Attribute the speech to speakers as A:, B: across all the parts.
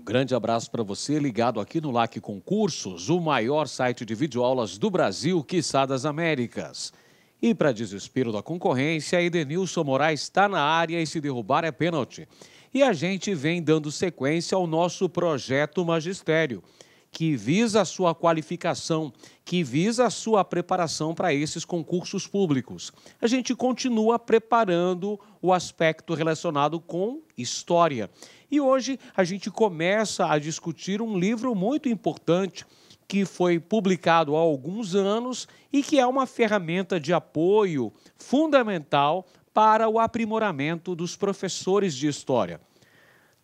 A: Um grande abraço para você, ligado aqui no LAC Concursos, o maior site de videoaulas do Brasil, quiçá das Américas. E para desespero da concorrência, Edenilson Moraes está na área e se derrubar é pênalti. E a gente vem dando sequência ao nosso projeto magistério que visa a sua qualificação, que visa a sua preparação para esses concursos públicos. A gente continua preparando o aspecto relacionado com história. E hoje a gente começa a discutir um livro muito importante que foi publicado há alguns anos e que é uma ferramenta de apoio fundamental para o aprimoramento dos professores de história.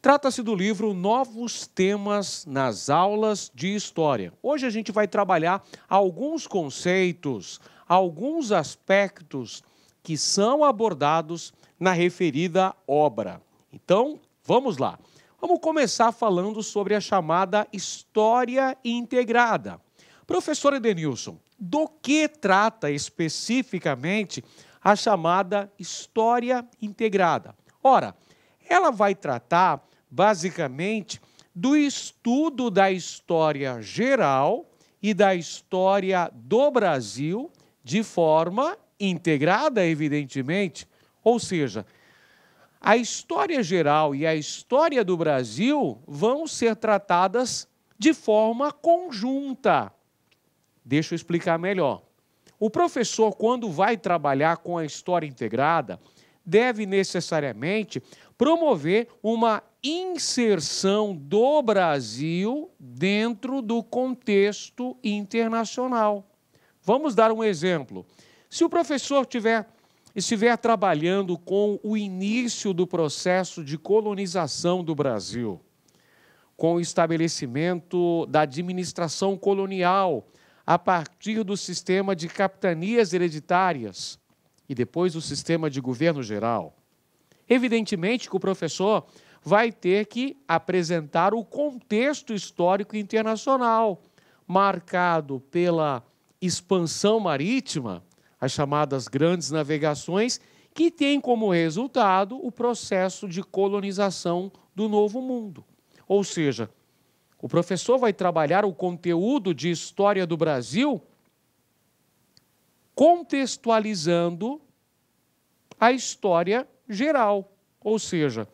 A: Trata-se do livro Novos Temas nas Aulas de História. Hoje a gente vai trabalhar alguns conceitos, alguns aspectos que são abordados na referida obra. Então, vamos lá. Vamos começar falando sobre a chamada história integrada. Professor Edenilson, do que trata especificamente a chamada história integrada? Ora, ela vai tratar basicamente, do estudo da história geral e da história do Brasil de forma integrada, evidentemente. Ou seja, a história geral e a história do Brasil vão ser tratadas de forma conjunta. Deixa eu explicar melhor. O professor, quando vai trabalhar com a história integrada, deve necessariamente promover uma inserção do Brasil dentro do contexto internacional. Vamos dar um exemplo. Se o professor tiver, estiver trabalhando com o início do processo de colonização do Brasil, com o estabelecimento da administração colonial a partir do sistema de capitanias hereditárias, e depois o sistema de governo geral. Evidentemente que o professor vai ter que apresentar o contexto histórico internacional, marcado pela expansão marítima, as chamadas grandes navegações, que tem como resultado o processo de colonização do Novo Mundo. Ou seja, o professor vai trabalhar o conteúdo de história do Brasil contextualizando a história geral, ou seja,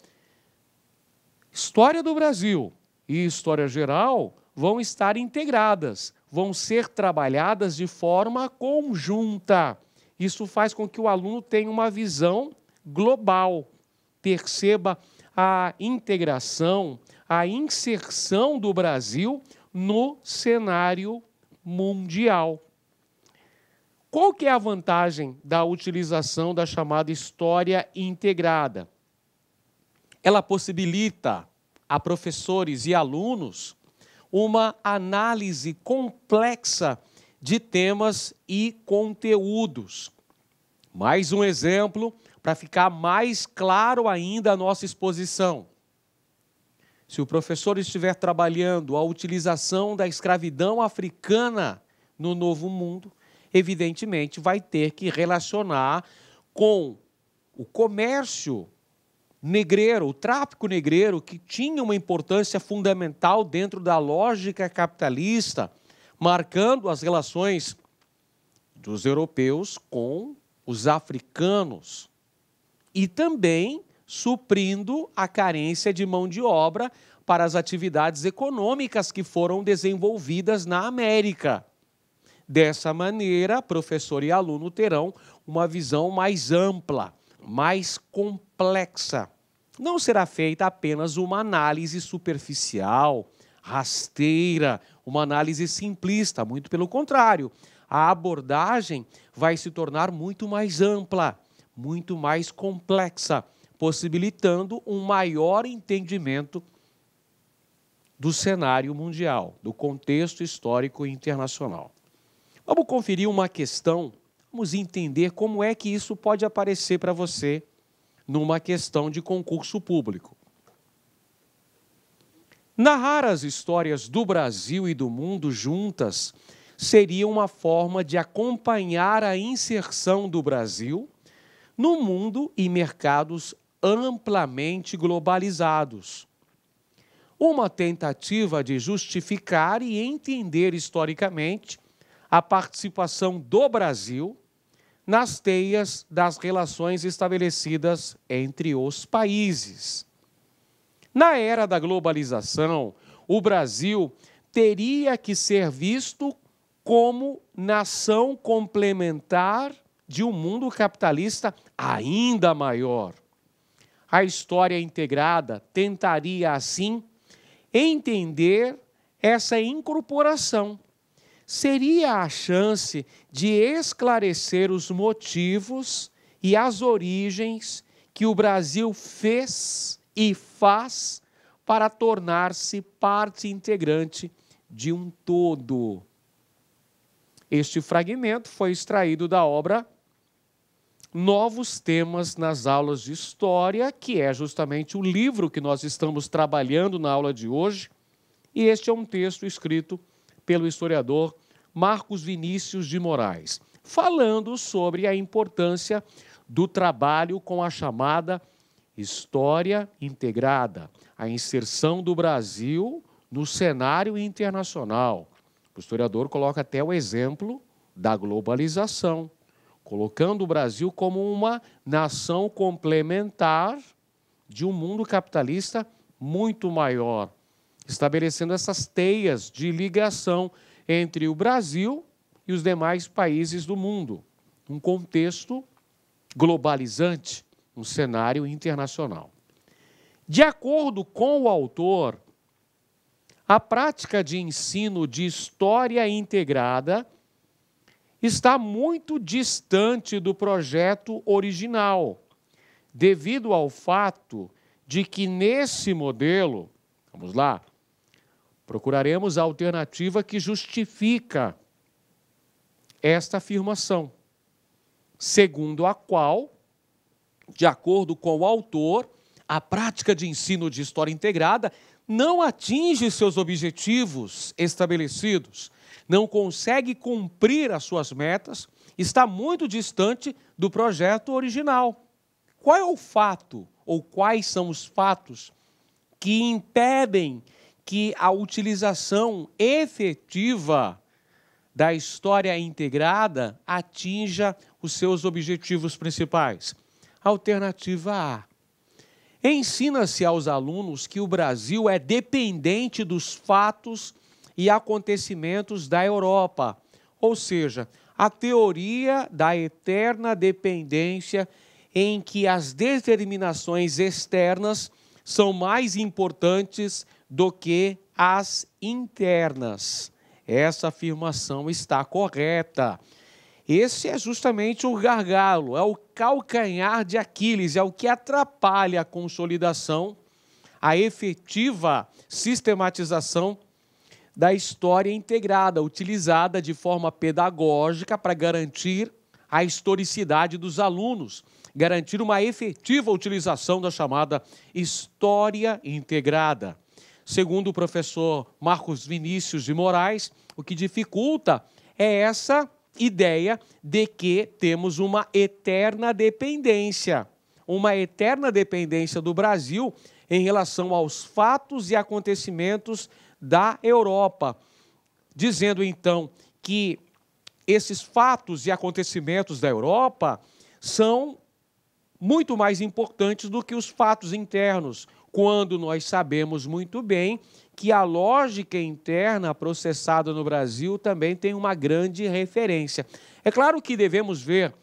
A: história do Brasil e história geral vão estar integradas, vão ser trabalhadas de forma conjunta. Isso faz com que o aluno tenha uma visão global, perceba a integração, a inserção do Brasil no cenário mundial. Qual que é a vantagem da utilização da chamada história integrada? Ela possibilita a professores e alunos uma análise complexa de temas e conteúdos. Mais um exemplo para ficar mais claro ainda a nossa exposição. Se o professor estiver trabalhando a utilização da escravidão africana no Novo Mundo, evidentemente, vai ter que relacionar com o comércio negreiro, o tráfico negreiro, que tinha uma importância fundamental dentro da lógica capitalista, marcando as relações dos europeus com os africanos e também suprindo a carência de mão de obra para as atividades econômicas que foram desenvolvidas na América. Dessa maneira, professor e aluno terão uma visão mais ampla, mais complexa. Não será feita apenas uma análise superficial, rasteira, uma análise simplista, muito pelo contrário. A abordagem vai se tornar muito mais ampla, muito mais complexa, possibilitando um maior entendimento do cenário mundial, do contexto histórico internacional. Vamos conferir uma questão, vamos entender como é que isso pode aparecer para você numa questão de concurso público. Narrar as histórias do Brasil e do mundo juntas seria uma forma de acompanhar a inserção do Brasil no mundo e mercados amplamente globalizados. Uma tentativa de justificar e entender historicamente a participação do Brasil nas teias das relações estabelecidas entre os países. Na era da globalização, o Brasil teria que ser visto como nação complementar de um mundo capitalista ainda maior. A história integrada tentaria, assim, entender essa incorporação seria a chance de esclarecer os motivos e as origens que o Brasil fez e faz para tornar-se parte integrante de um todo. Este fragmento foi extraído da obra Novos Temas nas Aulas de História, que é justamente o livro que nós estamos trabalhando na aula de hoje. E este é um texto escrito pelo historiador Marcos Vinícius de Moraes, falando sobre a importância do trabalho com a chamada História Integrada, a inserção do Brasil no cenário internacional. O historiador coloca até o exemplo da globalização, colocando o Brasil como uma nação complementar de um mundo capitalista muito maior, estabelecendo essas teias de ligação entre o Brasil e os demais países do mundo, um contexto globalizante, um cenário internacional. De acordo com o autor, a prática de ensino de história integrada está muito distante do projeto original, devido ao fato de que nesse modelo, vamos lá, Procuraremos a alternativa que justifica esta afirmação, segundo a qual, de acordo com o autor, a prática de ensino de história integrada não atinge seus objetivos estabelecidos, não consegue cumprir as suas metas, está muito distante do projeto original. Qual é o fato ou quais são os fatos que impedem que a utilização efetiva da história integrada atinja os seus objetivos principais. Alternativa A. Ensina-se aos alunos que o Brasil é dependente dos fatos e acontecimentos da Europa, ou seja, a teoria da eterna dependência em que as determinações externas são mais importantes do que as internas. Essa afirmação está correta. Esse é justamente o gargalo, é o calcanhar de Aquiles, é o que atrapalha a consolidação, a efetiva sistematização da história integrada, utilizada de forma pedagógica para garantir a historicidade dos alunos, garantir uma efetiva utilização da chamada história integrada. Segundo o professor Marcos Vinícius de Moraes, o que dificulta é essa ideia de que temos uma eterna dependência, uma eterna dependência do Brasil em relação aos fatos e acontecimentos da Europa, dizendo então que esses fatos e acontecimentos da Europa são muito mais importantes do que os fatos internos, quando nós sabemos muito bem que a lógica interna processada no Brasil também tem uma grande referência. É claro que devemos ver,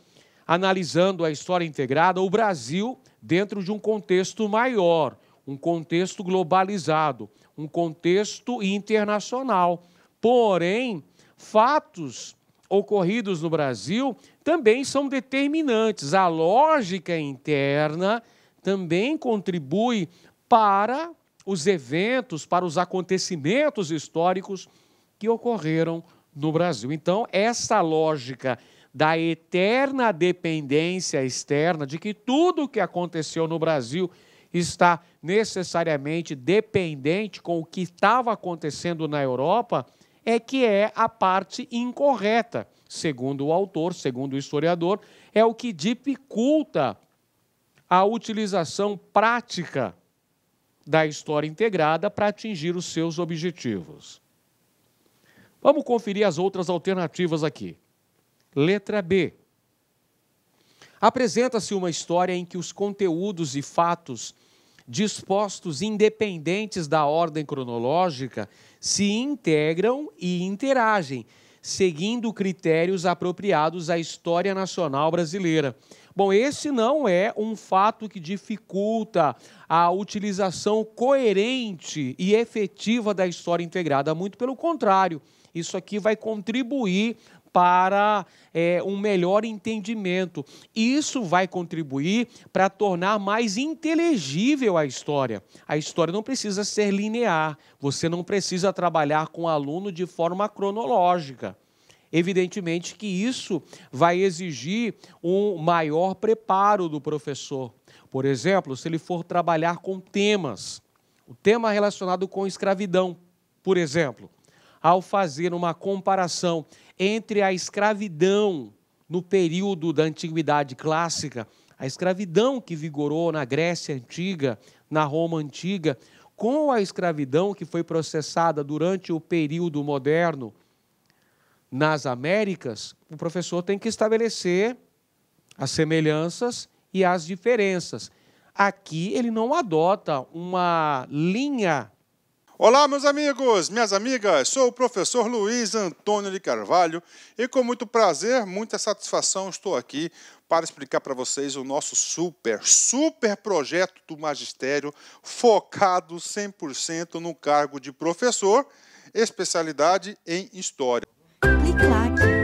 A: analisando a história integrada, o Brasil dentro de um contexto maior, um contexto globalizado, um contexto internacional. Porém, fatos ocorridos no Brasil também são determinantes. A lógica interna também contribui para os eventos, para os acontecimentos históricos que ocorreram no Brasil. Então, essa lógica da eterna dependência externa, de que tudo o que aconteceu no Brasil está necessariamente dependente com o que estava acontecendo na Europa, é que é a parte incorreta, segundo o autor, segundo o historiador, é o que dificulta a utilização prática da história integrada para atingir os seus objetivos. Vamos conferir as outras alternativas aqui. Letra B. Apresenta-se uma história em que os conteúdos e fatos dispostos independentes da ordem cronológica se integram e interagem, seguindo critérios apropriados à história nacional brasileira. Bom, esse não é um fato que dificulta a utilização coerente e efetiva da história integrada, muito pelo contrário. Isso aqui vai contribuir para é, um melhor entendimento. Isso vai contribuir para tornar mais inteligível a história. A história não precisa ser linear, você não precisa trabalhar com o aluno de forma cronológica. Evidentemente que isso vai exigir um maior preparo do professor. Por exemplo, se ele for trabalhar com temas, o tema relacionado com escravidão, por exemplo, ao fazer uma comparação entre a escravidão no período da antiguidade clássica, a escravidão que vigorou na Grécia antiga, na Roma antiga, com a escravidão que foi processada durante o período moderno, nas Américas, o professor tem que estabelecer as semelhanças e as diferenças. Aqui ele não adota uma linha. Olá, meus amigos, minhas amigas, sou o professor Luiz Antônio de Carvalho e com muito prazer, muita satisfação estou aqui para explicar para vocês o nosso super, super projeto do magistério focado 100% no cargo de professor, especialidade em História. e claque.